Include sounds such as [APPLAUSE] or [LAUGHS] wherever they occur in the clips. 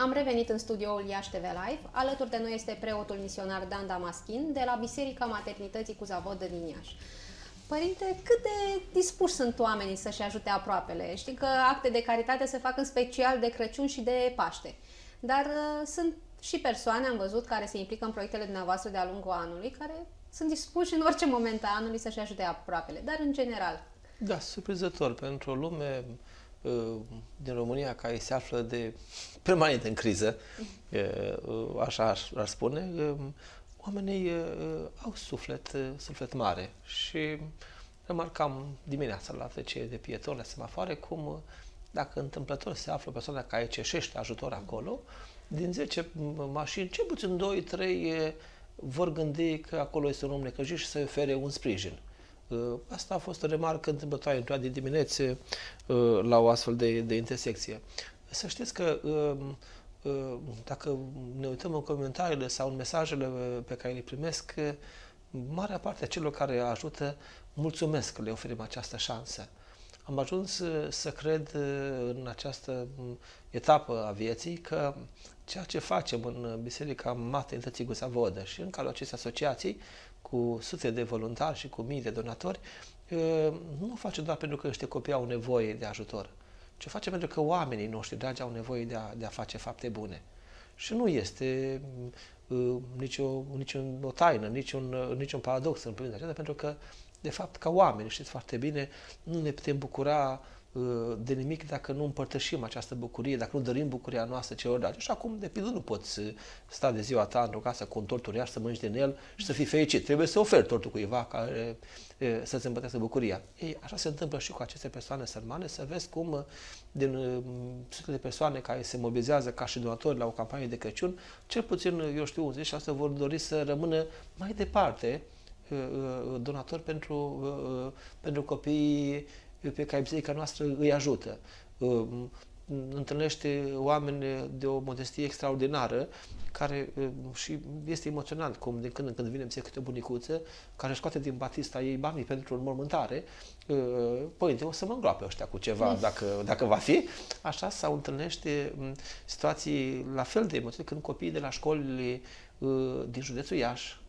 Am revenit în studioul Iași TV Live. Alături de noi este preotul misionar Dan Damaschin de la Biserica Maternității cu Zavod din Iași. Părinte, cât de dispuși sunt oamenii să-și ajute aproapele? Știi că acte de caritate se fac în special de Crăciun și de Paște. Dar uh, sunt și persoane, am văzut, care se implică în proiectele dumneavoastră de-a lungul anului, care sunt dispuși în orice moment a anului să-și ajute aproapele. Dar, în general... Da, surprinzător. Pentru o lume Uh, din România care se află de permanent în criză, [LAUGHS] uh, așa ar spune, um, oamenii uh, au suflet, suflet mare și remarcam dimineața la trecere de pietoni la semafoare cum dacă întâmplător se află persoana care ceșește ajutor acolo, din 10 mașini, cel puțin 2-3 vor gândi că acolo este un om necăjit și să-i ofere un sprijin. Uh, asta a fost o remarcă întâmplătoare într-o de dimineață uh, la o astfel de, de intersecție. Să știți că uh, dacă ne uităm în comentariile sau în mesajele pe care le primesc, marea parte a celor care ajută mulțumesc că le oferim această șansă. Am ajuns să cred în această mm, etapă a vieții că ceea ce facem în Biserica Matei Tățigu Savodă și în calul acestei asociații cu sute de voluntari și cu mii de donatori, nu face doar pentru că niște copii au nevoie de ajutor, ci face pentru că oamenii noștri dragi au nevoie de a, de a face fapte bune. Și nu este uh, nicio, niciun, o taină, niciun, uh, niciun paradox în privința aceasta, pentru că, de fapt, ca oameni, știți foarte bine, nu ne putem bucura uh, Uh, de nimic dacă nu împărtășim această bucurie, dacă nu dărim bucuria noastră celorlalți. Și acum, de pildă, nu poți uh, sta de ziua ta într-o casă cu un tort uriaș, să mănânci din el și să fii fericit. Trebuie să oferi tortul cuiva care uh, să-ți împătească bucuria. Ei, așa se întâmplă și cu aceste persoane sărmane, să vezi cum din sute de persoane care se mobilizează ca și donatori la o campanie de Crăciun, cel puțin, eu știu, asta vor dori să rămână mai departe donatori pentru, pentru copiii pe care biserica noastră îi ajută. Întâlnește oameni de o modestie extraordinară care și este emoționant cum din când în când vine în câte o bunicuță care își scoate din batista ei banii pentru mormântare, Părinte, o să mă îngroape ăștia cu ceva dacă, dacă va fi. Așa sau întâlnește situații la fel de emoționante când copiii de la școlile din județul Iași,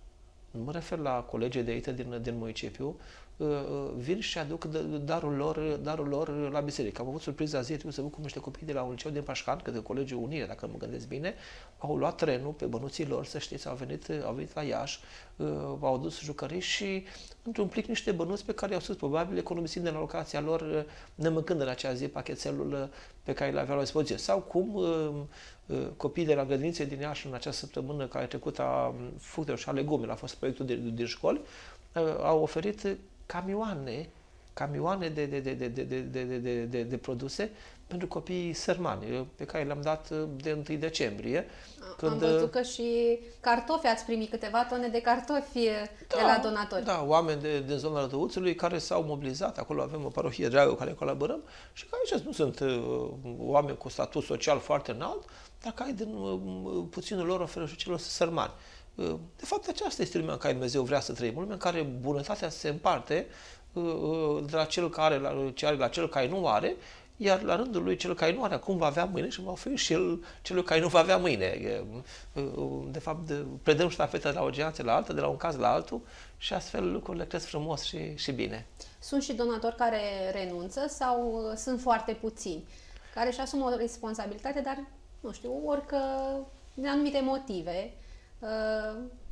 nu mă refer la colegii de aici din, din municipiu, Uh, uh, vin și aduc darul lor, darul lor la biserică. Am avut surpriza zi, trebuie să văd cum niște copii de la un liceu din Pașcan, că că Colegiul Unire, dacă mă gândesc bine, au luat trenul pe bănuții lor, să știți, au venit, au venit la Iași, uh, au dus jucării și într-un plic niște bănuți pe care i-au spus, probabil economisind la locația lor, nemâncând în acea zi pachetelul pe care l-aveau la dispoziție. Sau cum copiii de la grădinițe din Iași în această săptămână care a trecut a fructelor și a legumelor, a fost proiectul din, din școli, au oferit camioane, camioane de, de, de, de, de, de, de, de, de, de produse pentru copiii sărmani, pe care le-am dat de 1 decembrie. Când... Am văzut că și cartofi ați primit câteva tone de cartofi da, de la donatori. Da, oameni de, din zona Rădăuțului care s-au mobilizat, acolo avem o parohie dragă cu care colaborăm și care nu sunt oameni cu statut social foarte înalt, dar ai din puținul lor oferă și celor sărmani. Uh, de fapt, aceasta este lumea în care Dumnezeu vrea să trăim, Lumea în care bunătatea se împarte uh, uh, de la cel care, la, ce are, la cel care nu are, iar la rândul lui cel care nu are acum va avea mâine și va oferi și el celui care nu va avea mâine. De fapt, predăm ștafeta de la o generație la altă, de la un caz la altul și astfel lucrurile cresc frumos și, și bine. Sunt și donatori care renunță sau sunt foarte puțini, care își asumă o responsabilitate, dar, nu știu, orică din anumite motive, Ă,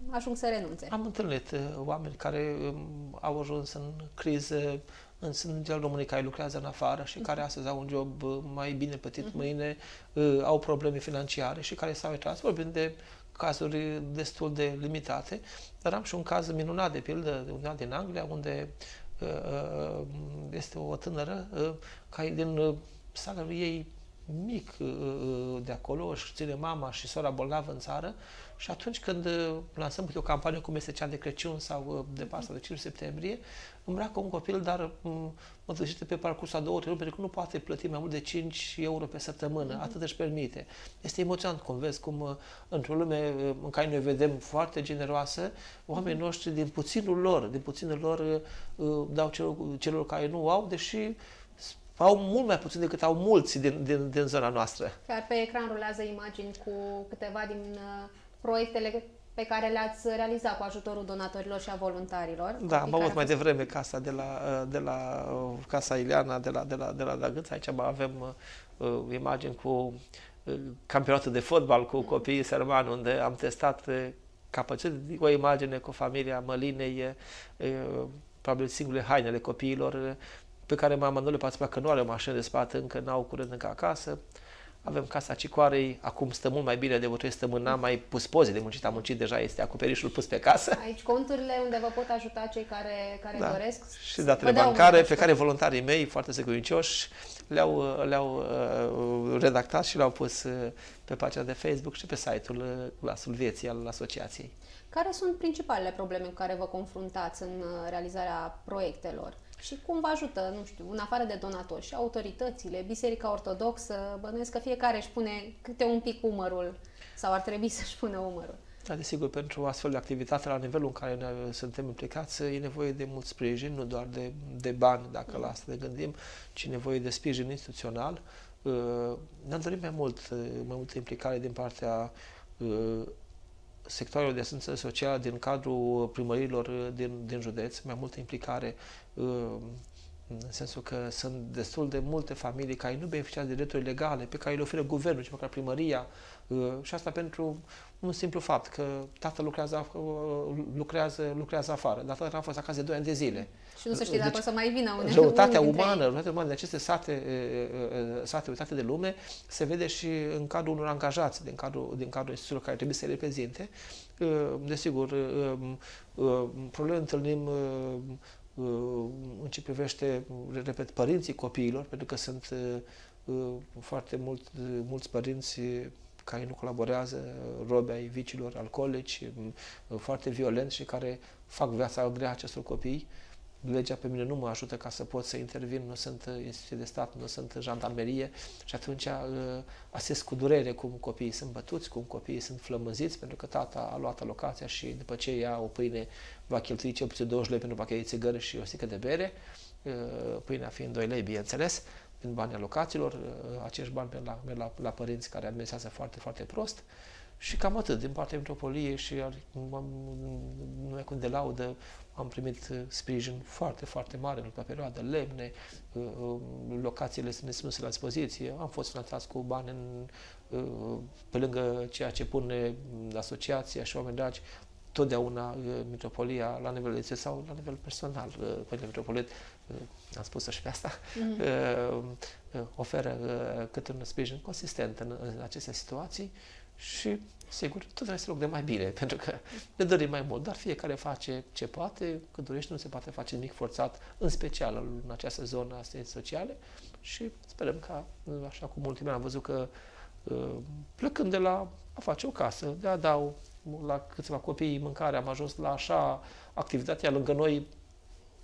ajung să renunțe. Am întâlnit ă, oameni care ă, au ajuns în criză în sângerea românii care lucrează în afară și care mhm. astăzi au un job mai bine plătit uh-huh. mâine, au probleme financiare și care s-au retras. Vorbim de cazuri destul de limitate, dar am și un caz minunat, de pildă, de undeva din Anglia, unde este o tânără care din salariul ei mic de acolo își ține mama și sora bolnavă în țară și atunci când uh, lansăm câte o campanie cum este cea de Crăciun sau uh, de pasta de 5 septembrie, îmbracă un copil, dar mă mm, mătășește pe parcursul a două ori, pentru că nu poate plăti mai mult de 5 euro pe săptămână. Mm-hmm. Atât își permite. Este emoționant cum vezi cum uh, într-o lume în care noi vedem foarte generoasă, oamenii mhm. noștri din puținul lor, din puținul lor dau celor, celor care nu au, deși au mult mai puțin decât au mulți din, din, din zona noastră. Chiar pe ecran rulează imagini cu câteva din proiectele pe care le-ați realizat cu ajutorul donatorilor și a voluntarilor. Da, am avut mai devreme casa de la, de la uh, Casa Ileana, de la, de la, de la Dragâț. Aici avem uh, uh, imagini cu uh, campionatul de fotbal cu mm. copiii sărmani, unde am testat uh, capacități. O imagine cu familia Mălinei, uh, probabil singure hainele copiilor, pe care mama nu le poate că nu are o mașină de spate, încă n-au curând încă acasă avem casa Cicoarei, acum stăm mult mai bine de vreo stăm în n-am mai pus poze de muncit, am muncit deja, este acoperișul pus pe casă. Aici conturile unde vă pot ajuta cei care, care da. doresc. Și datele bancare pe care voluntarii mei, foarte secuincioși, le-au, le-au uh, redactat și le-au pus uh, pe pagina de Facebook și pe site-ul uh, Glasul Vieții al asociației. Care sunt principalele probleme cu care vă confruntați în realizarea proiectelor? și cum vă ajută, nu știu, în afară de donatori și autoritățile, Biserica Ortodoxă, bănuiesc că fiecare își pune câte un pic umărul sau ar trebui să-și pună umărul. Da, desigur, pentru astfel de activitate la nivelul în care ne suntem implicați e nevoie de mult sprijin, nu doar de, de bani, dacă mm. la asta ne gândim, ci nevoie de sprijin instituțional. Uh, ne-am dorit mai mult, uh, mai multă implicare din partea uh, sectoarele de asistență socială din cadrul primărilor uh, din, din județ, mai multă implicare uh, în sensul că sunt destul de multe familii care nu beneficiază de drepturi legale pe care le oferă guvernul și măcar primăria uh, și asta pentru un simplu fapt, că tatăl lucrează, lucrează, lucrează afară, dar tatăl a fost acasă de 2 ani de zile. Și nu se știe deci, dacă deci, o să mai vină unde Răutatea umană, răutatea umană de aceste sate, sate uitate de lume se vede și în cadrul unor angajați, din cadrul, din cadrul instituțiilor care trebuie să le reprezinte. Desigur, probleme întâlnim în ce privește, repet, părinții copiilor, pentru că sunt foarte mult, mulți părinți care nu colaborează, robe ai vicilor, alcoolici, mm, foarte violenți și care fac viața grea acestor copii. Legea pe mine nu mă ajută ca să pot să intervin, nu sunt instituție de stat, nu sunt jandarmerie și atunci uh, asist cu durere cum copiii sunt bătuți, cum copiii sunt flămânziți pentru că tata a luat alocația și după ce ia o pâine va cheltui cel puțin 20 lei pentru pachet de țigări și o stică de bere, uh, pâinea fiind 2 lei, bineînțeles, din banii alocațiilor, uh, acești bani merg la, merg la, la părinți care administrează foarte, foarte prost și cam atât. Din partea metropoliei și nu numai cum de laudă am primit uh, sprijin foarte, foarte mare în ultima perioadă, lemne, uh, locațiile sunt dispuse la dispoziție, am fost finanțați cu bani în, pe lângă ceea ce pune asociația și oameni dragi, totdeauna metropolia la nivel de sau la nivel personal, pe metropolit, am spus și pe asta, mm-hmm. [LAUGHS] Uh, uh, oferă uh, cât un sprijin consistent în, în aceste situații și, sigur, tot este loc de mai bine, [LAUGHS] pentru că ne dorim mai mult, dar fiecare face ce poate, Când dorește, nu se poate face nimic forțat, în special în această zonă a sociale și sperăm că, așa cum ultimele am văzut că plecând de la a face o casă, de a da la câțiva copii mâncare, am ajuns la așa activitatea lângă noi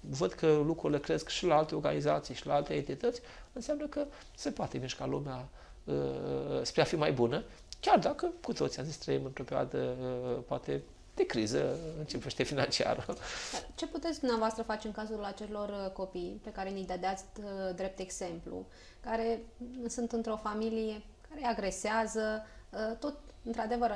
văd că lucrurile cresc și la alte organizații și la alte entități, înseamnă că se poate mișca lumea uh, spre a fi mai bună, chiar dacă cu toți am zis trăim într-o perioadă uh, poate de criză în ce privește financiară. [LAUGHS] Ce puteți dumneavoastră face în cazul acelor uh, copii pe care ni dădeați drept exemplu, care sunt într-o familie care agresează, tot, într-adevăr,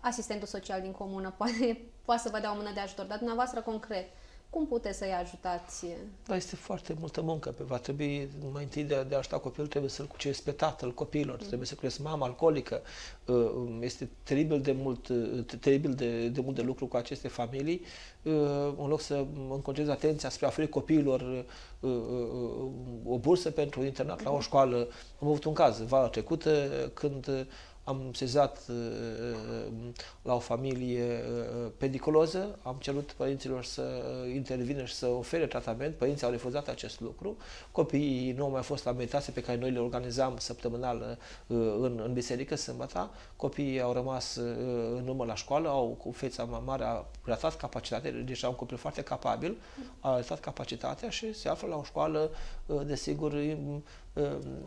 asistentul social din comună poate, poate să vă dea o mână de ajutor, dar dumneavoastră concret, cum puteți să-i ajutați? Da, este foarte multă muncă. Va trebui, mai întâi de a, de a ajuta copilul, trebuie să-l cuceresc pe tatăl copiilor, mm. trebuie să cuceresc mama alcoolică. Uh, um, este teribil de mult, uh, teribil de, de mult de lucru cu aceste familii. Uh, în loc să încongezi atenția spre a oferi copiilor o bursă pentru internat mm. la o mm. școală, am avut un caz vara trecută când am sezat uh, uh, la o familie uh, pediculoză, am cerut părinților să intervină și să ofere tratament, părinții au refuzat acest lucru, copiii nu au mai fost la meditație pe care noi le organizam săptămânal în, în biserică, sâmbăta, copiii au rămas în urmă la școală, au cu feța mare a ratat capacitate, deci au un copil foarte capabil, a ratat capacitatea și se află la o școală, desigur,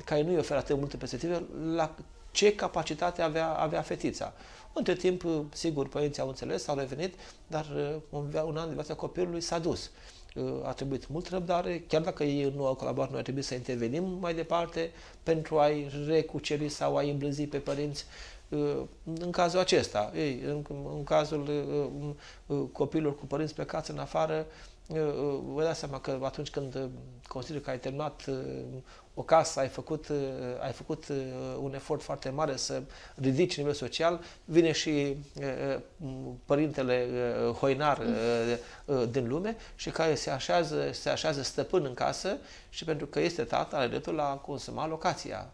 care nu i oferă atât multe perspective, la ce capacitate avea, avea fetița. Între timp, sigur, părinții au înțeles, au revenit, dar uh, un, un an de viața copilului s-a dus. Uh, a trebuit mult răbdare, chiar dacă ei nu au colaborat, noi a trebuit să intervenim mai departe pentru a-i recuceri sau a-i îmblânzi pe părinți uh, în cazul acesta. Ei, în, în cazul um, copilor cu părinți plecați în afară, vă dați seama că atunci când consider că ai terminat o casă, ai făcut, eh, ai făcut eh, un efort foarte mare să ridici nivel social, vine și eh, părintele hoinar din lume și care se așează, se așează stăpân în casă și pentru că este tată, are dreptul la consuma locația.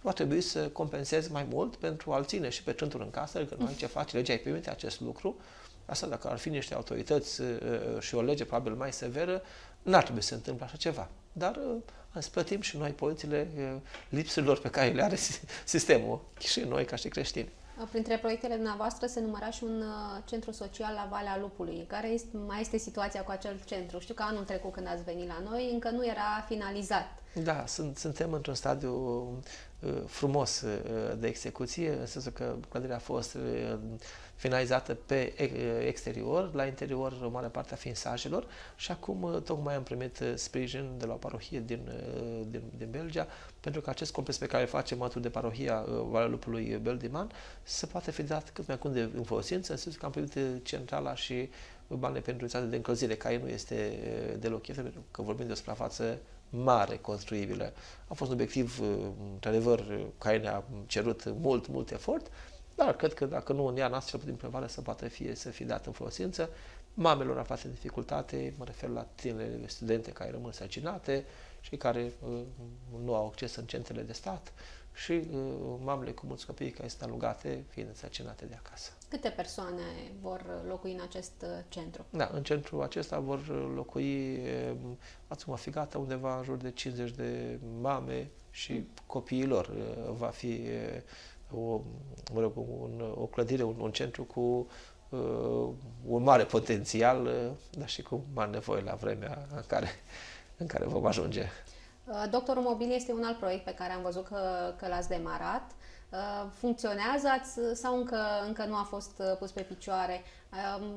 Va trebui să compensezi mai mult pentru a ține și pe centru în casă, că adică nu ai ce face, legea ai permite acest lucru. Asta dacă ar fi niște autorități și o lege probabil mai severă, N-ar trebui să se întâmple așa ceva. Dar îți uh, plătim și noi pozițiile uh, lipsurilor pe care le are sistemul și noi ca și creștini. Uh, printre proiectele dumneavoastră se număra și un centru social la Valea Lupului. Care este, mai este situația cu acel centru? Știu că anul trecut când ați venit la noi încă nu era finalizat. Da, sunt, suntem într-un stadiu uh, frumos uh, de execuție, în sensul că clădirea a fost uh, finalizată pe exterior, la interior o mare parte a finsajelor și acum tocmai am primit sprijin de la o parohie din, din, din Belgia pentru că acest complex pe care îl facem alături de parohia Valea Lupului Beldiman se poate fi dat cât mai acum de în folosință, în sensul că am primit centrala și bani pentru de încălzire, care nu este deloc ieftin, pentru că vorbim de o suprafață mare construibilă. A fost un obiectiv, uh, într-adevăr, uh, care ne-a cerut mult, mult efort, dar cred că dacă nu în ea, noastră, cel puțin primăvară, să poată fi, să fie dat în folosință. Mamelor aflate în dificultate, mă refer la tinerele studente care rămân sărcinate și care uh, nu au acces în centrele de stat, și uh, mamele cu mulți copii care sunt alugate, fiind însărcinate de acasă. Câte persoane vor locui în acest uh, centru? Da, în centrul acesta vor uh, locui um, ați mă fi gata undeva în jur de 50 de mame și mm. copiilor. Uh, va fi o, mă rog, un, o clădire, un, un centru cu un mare potențial, dar și cu mare nevoie la vremea în care, în care vom ajunge. Uh, doctorul Mobil este un alt proiect pe care am văzut că, că l-ați demarat. Uh, funcționează ați, sau încă, încă nu a fost uh, pus pe picioare?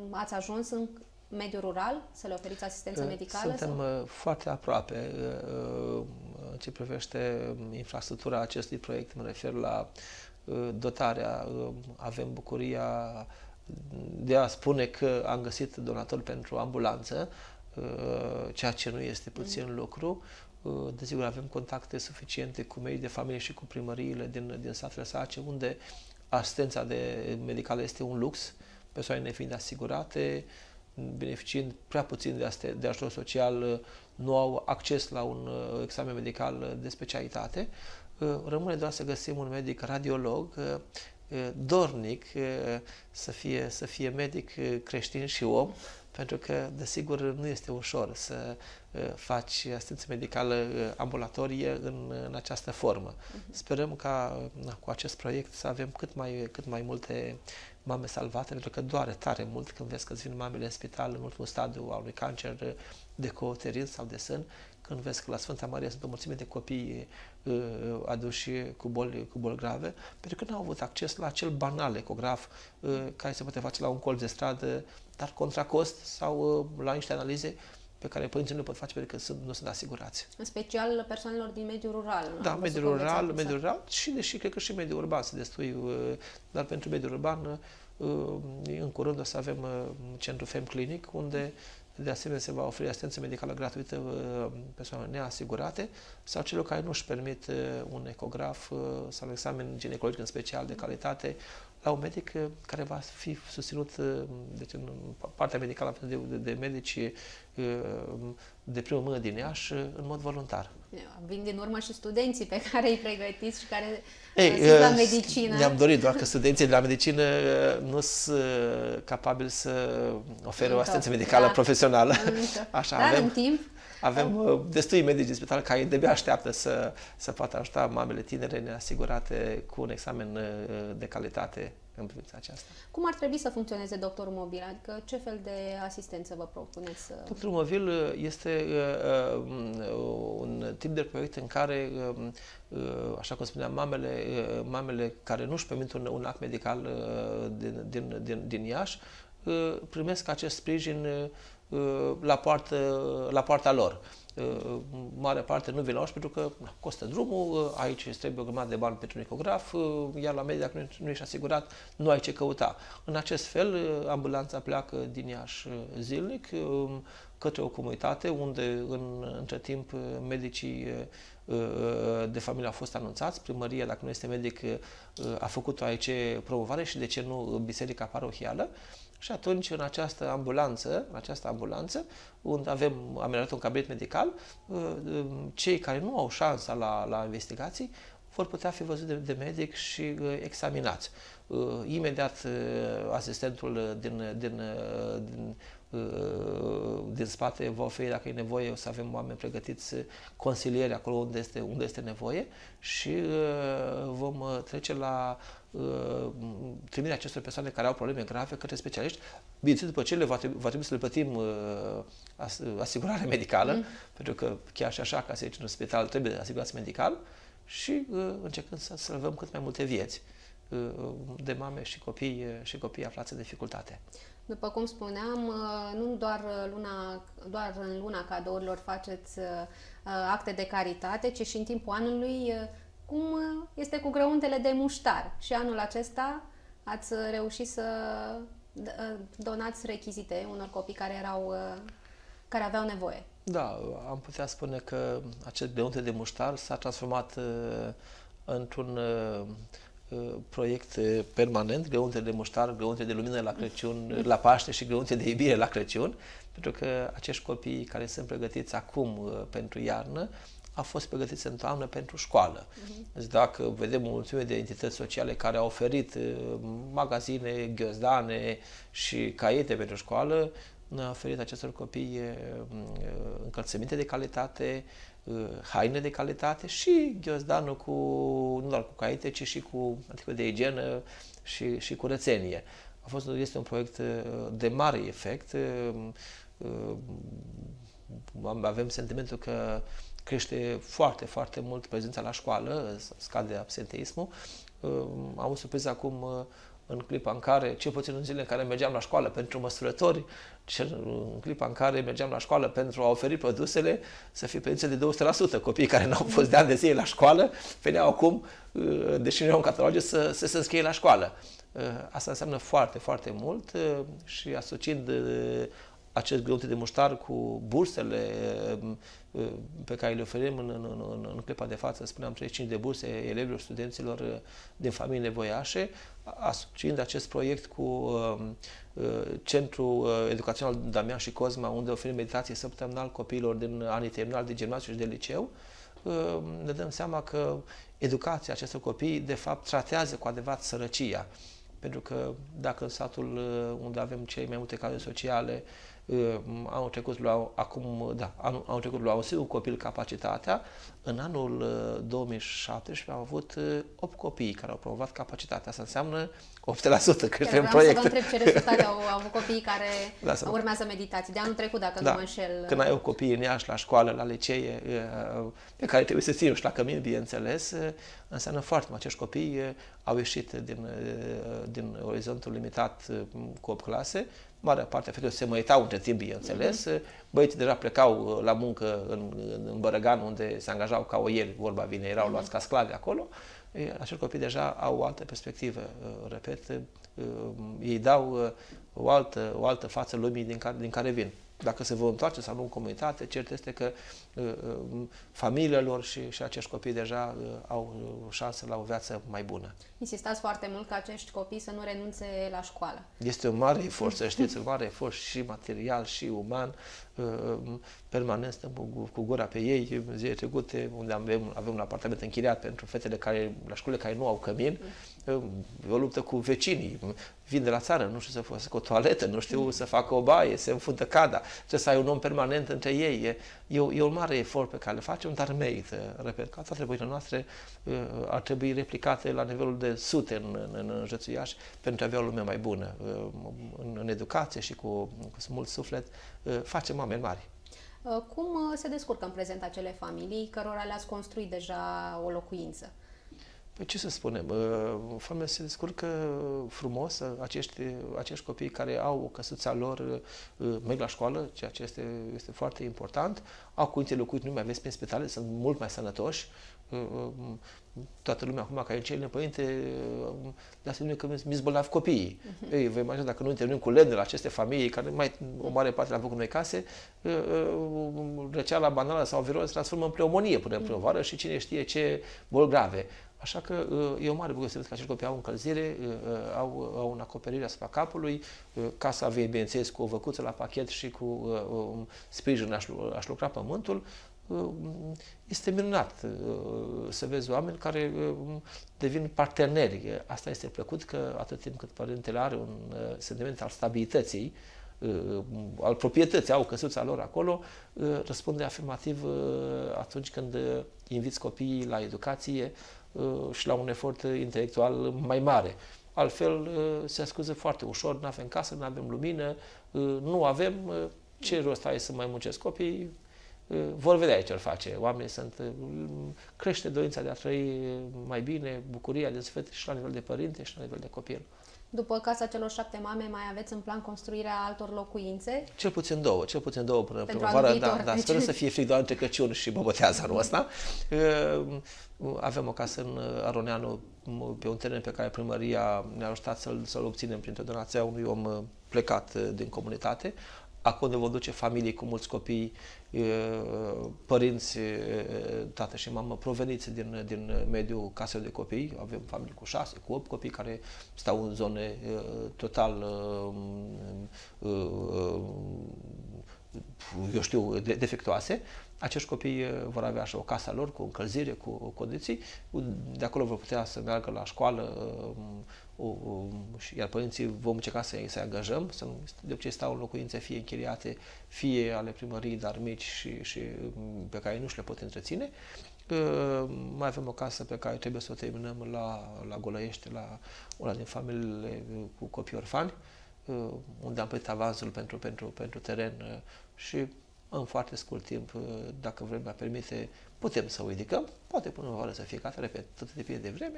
Ați ajuns în mediul rural să le oferiți asistență medicală? Suntem sau? foarte aproape în ce privește um, infrastructura acestui proiect. Mă refer la dotarea. Um, avem bucuria de a spune că am găsit donator pentru ambulanță, ceea ce nu este puțin mm. lucru. Uh, desigur, avem contacte suficiente cu medii de familie și cu primăriile din, din satele sace, unde asistența de medicală este un lux, persoane nefiind asigurate, beneficiind prea puțin de, de ajutor social, uh, nu au acces la un uh, examen medical de specialitate. Rămâne doar să găsim un medic radiolog dornic să fie, să fie medic creștin și om, pentru că, desigur, nu este ușor să uh, faci asistență medicală uh, ambulatorie în, în această formă. Mhm. Sperăm ca cu acest proiect să avem cât mai, cât mai multe mame salvate, pentru că doare tare mult când vezi că îți vin mamele în spital în ultimul stadiu al unui cancer uh, de cooterin sau de sân când vezi că la Sfânta Maria sunt o mulțime de copii aduși cu boli, cu boli grave, pentru că nu au avut acces la acel banal ecograf care se poate face la un colț de stradă, dar contra cost sau la niște analize pe care părinții nu pot face pentru că sunt, nu sunt asigurați. În special persoanelor din mediul rural. Da, mediul rural, mediul rural și deși cred că și mediul urban se destui, dar pentru mediul urban în curând o să avem centru FEM Clinic unde de asemenea, se va oferi asistență medicală gratuită uh, persoanelor neasigurate sau celor care nu își permit uh, un ecograf uh, sau un examen ginecologic în special de calitate la un medic uh, care va fi susținut uh, deci, în partea medicală de, de, medici uh, de primă mână din Iași în mod voluntar. Vin din urmă și studenții pe care îi pregătiți și care Ei, sunt la medicină. Ne-am dorit, doar că studenții de la medicină nu sunt capabili să ofere Încă. o asistență medicală da. profesională. Încă. [LAUGHS] Așa Dar avem. în timp avem uh, destui medici de spital care de așteaptă să, să poată ajuta mamele tinere neasigurate cu un examen uh, de calitate în privința aceasta. Cum ar trebui să funcționeze doctorul mobil? Adică ce fel de asistență vă propuneți? Să... Doctorul mobil uh, este uh, un tip de proiect în care, um, uh, așa cum spuneam, mamele, uh, mamele care nu-și permit un, un act medical uh, din, din, din, din Iași uh, primesc acest sprijin uh, Uh, la, poartă, la poarta lor. Uh, mare parte nu vin la pentru că costă drumul, uh, aici îți trebuie o grămadă de bani pentru un ecograf, iar la medie dacă nu, nu ești asigurat, nu ai ce căuta. În acest fel, ambulanța pleacă din Iași zilnic, către o comunitate unde în, între timp medicii de familie au fost anunțați, primăria, dacă nu este medic, a făcut o aici promovare și de ce nu biserica parohială. Și atunci, în această ambulanță, în această ambulanță, unde avem amenajat un cabinet medical, cei care nu au șansa la, la investigații vor putea fi văzuți de, de medic și examinați. Imediat, asistentul din, din, din Uh, din spate vă oferi, dacă e nevoie, o să avem oameni pregătiți, uh, consilieri acolo unde este, unde este nevoie și uh, vom trece la trimiterea acestor persoane care au probleme grave către specialiști. Bineînțeles, după ce le va trebui să le plătim asigurare medicală, mm pentru că chiar și așa, ca să ieși în spital, trebuie asigurat medical și încercând să salvăm cât mai multe vieți. Uh, uh, de mame și copii, uh, și copii aflați în dificultate. După cum spuneam, nu doar, luna, doar în luna cadourilor faceți acte de caritate, ci și în timpul anului, cum este cu grăuntele de muștar. Și anul acesta ați reușit să donați rechizite unor copii care erau care aveau nevoie. Da, am putea spune că acest grăunte de muștar s-a transformat într-un Uh, proiect permanent, găunte de muștar, găunte de lumină la Crăciun, uh, la Paște și găunte de iubire la Crăciun, pentru că acești copii care sunt pregătiți acum uh, pentru iarnă, a fost pregătiți în toamnă pentru școală. Mhm. Deci dacă vedem o mulțime de entități sociale care au oferit magazine, ghiozdane și caiete pentru școală, au oferit acestor copii încălțăminte de calitate, Uh, haine de calitate și ghiozdanul cu, nu doar cu caiete, ci și cu articole de igienă și, și curățenie. A fost, este un proiect uh, de mare efect. Uh, avem sentimentul că crește foarte, foarte mult prezența la școală, scade absenteismul. Am o surpriză acum în clipa în care, cel puțin în zilele în care mergeam la școală pentru măsurători, în clipa în care mergeam la școală pentru a oferi produsele, să fie părinții de 200%. Copiii care n-au fost de ani de zile la școală veneau acum, uh, deși nu erau în să, să se înscrie la școală. Uh, asta înseamnă foarte, foarte mult uh, și asociind acest grăunte de muștar cu bursele ehm, ehm, pe care le oferim în, în, în, în clipa de față, spuneam 35 de burse elevilor, studenților ehm, din familii nevoiașe, asociind acest proiect cu uh, uh, Centrul Educațional Damian și Cosma, unde oferim meditație săptămânal copiilor din anii terminali de gimnaziu și de liceu, uh, ne dăm seama că educația acestor copii, de fapt, tratează cu adevărat sărăcia. Pentru că dacă în satul unde avem cei mai multe cazuri sociale, uh, au ă, trecut la acum, da, au, anul trecut luau da, singur copil capacitatea, în anul 2017 ă, am avut 8 ă, copii care au promovat capacitatea. Asta înseamnă 8% creștere în proiect. să vă întreb ce rezultate au, avut copiii care da, [LAUGHS] urmează meditații. De anul trecut, dacă da. nu mă înșel. Când ai eu copii în Iași, la școală, la licee, pe care trebuie să ții și la cămin, bineînțeles, înseamnă foarte mult. Acești copii au ieșit din, din orizontul limitat cu 8 clase marea parte a fetelor se măietau între timp, bineînțeles. Mm-hmm. Băieții deja plecau uh, la muncă în, în, în Bărăgan, unde se angajau ca oieri, vorba vine, erau mm-hmm. luați ca sclavi acolo. Acel copii deja au o altă perspectivă, uh, repet, uh, ei dau o altă, o altă față lumii din care, din care vin dacă se vor întoarce sau nu în comunitate, cert este că uh, uh, familiile și, și acești copii deja uh, au șanse la o viață mai bună. Insistați foarte mult ca acești copii să nu renunțe la școală. Este un mare efort, să știți, un mare efort și material și uman. Permanent stăm cu, cu gura pe ei. Zile trecute, unde avem, avem un apartament închiriat pentru fetele care, la școlile care nu au cămin, mm o luptă cu vecinii, vin de la țară, nu știu să folosesc o toaletă, nu știu să facă o baie, se înfundă cada, trebuie să ai un om permanent între ei. E, e, e un mare efort pe care le facem, dar merită. Repet, că asta treburile noastre uh, ar trebui replicate la nivelul de sute în, în, în jățuiași pentru a avea o lume mai bună. Uh, în, în educație și cu, cu mult suflet uh, facem oameni mari. Cum se descurcă în prezent acele familii cărora le-ați construit deja o locuință? Păi ce să spunem, familia ă, se descurcă frumos, ă, acești, acești copii care au o căsuța lor ă, merg la școală, ceea ce este, este foarte important, au cuinte locuit, nu mai aveți prin spitale, sunt mult mai sănătoși, toată lumea acum care cele părinte, de asemenea că mi bolnav copiii. Uh-huh. Ei, vă imaginați dacă nu întâlnim cu lemnul aceste familii, care mai o mare parte le-am făcut noi case, răceala banală sau virus se transformă în pneumonie până în mhm. primăvară și cine știe ce boli grave. Așa că uh, e o mare bucurie să vezi că acești copii au încălzire, uh, uh, au, au un acoperire asupra capului, casa vei, bineînțeles, cu o văcuță la pachet și cu un um, sprijin aș, aș lucra pământul, este minunat să vezi oameni care devin parteneri. Asta este plăcut că atât timp cât părintele are un sentiment al stabilității, al proprietății, au căsuța lor acolo, răspunde afirmativ atunci când inviți copiii la educație, Uh, și la un efort intelectual mai mare. Altfel uh, se ascuză foarte ușor, nu avem casă, nu avem lumină, uh, nu avem ce rost ai să mai muncesc copii, vor vedea ce îl face. Oamenii sunt, crește dorința de a trăi mai bine, bucuria de suflet și la nivel de părinte și la nivel de copil. După Casa celor șapte mame, mai aveți în plan construirea altor locuințe? Cel puțin două, cel puțin două până Pentru primăvară. Da, da, deci- sper să fie frig doar între Căciun și Boboteaza anul ăsta. Ehm, avem o casă în Aroneanu pe un teren pe care primăria ne-a ajutat să-l, să-l obținem printr-o donație a unui om eh, plecat eh, din comunitate acolo vă duce familii cu mulți copii, părinți, tată și mamă, proveniți din, din mediul caselor de copii. Avem familii cu șase, cu opt copii care stau în zone total, eu știu, defectoase. Acești copii vor avea așa o casă lor cu încălzire, cu condiții. De acolo vor putea să meargă la școală iar părinții vom încerca să-i să angajăm, să, de obicei stau în locuințe fie închiriate, fie ale primării, dar mici și, și mm, pe care nu și le pot întreține. Mai avem o casă pe care trebuie să o terminăm la, la Golăiește, la una din familiile uh, cu copii orfani, uh, unde am plătit avansul pentru, pentru, pentru teren uh, și în foarte scurt timp, dacă vremea permite, putem să o ridicăm, poate până o oră să fie gata, repet, tot depinde de vreme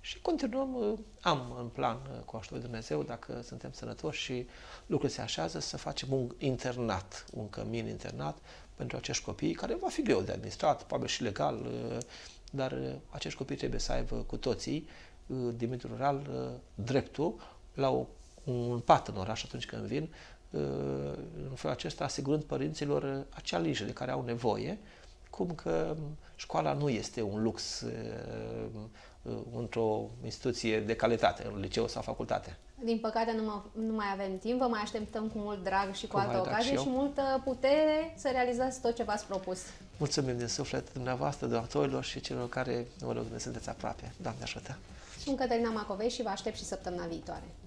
și continuăm, uh, am în plan uh, cu ajutorul Dumnezeu, dacă suntem sănătoși și lucrurile se așează, să facem un internat, un cămin internat pentru acești copii, care va fi greu de administrat, probabil și legal, uh, dar acești copii trebuie să aibă cu toții, din mediul rural, dreptul la o, un pat în oraș atunci când vin, în felul acesta asigurând părinților acea lijă de care au nevoie, cum că școala nu este un lux uh, uh, într-o instituție de calitate, în liceu sau facultate. Din păcate nu, mă, nu mai avem timp, vă mai așteptăm cu mult drag și cu, cu altă ocazie și, și multă putere să realizați tot ce v-ați propus. Mulțumim din suflet dumneavoastră, donatorilor și celor care, mă rog, ne sunteți aproape. Doamne ajută! Sunt Cătălina Macovei și vă aștept și săptămâna viitoare.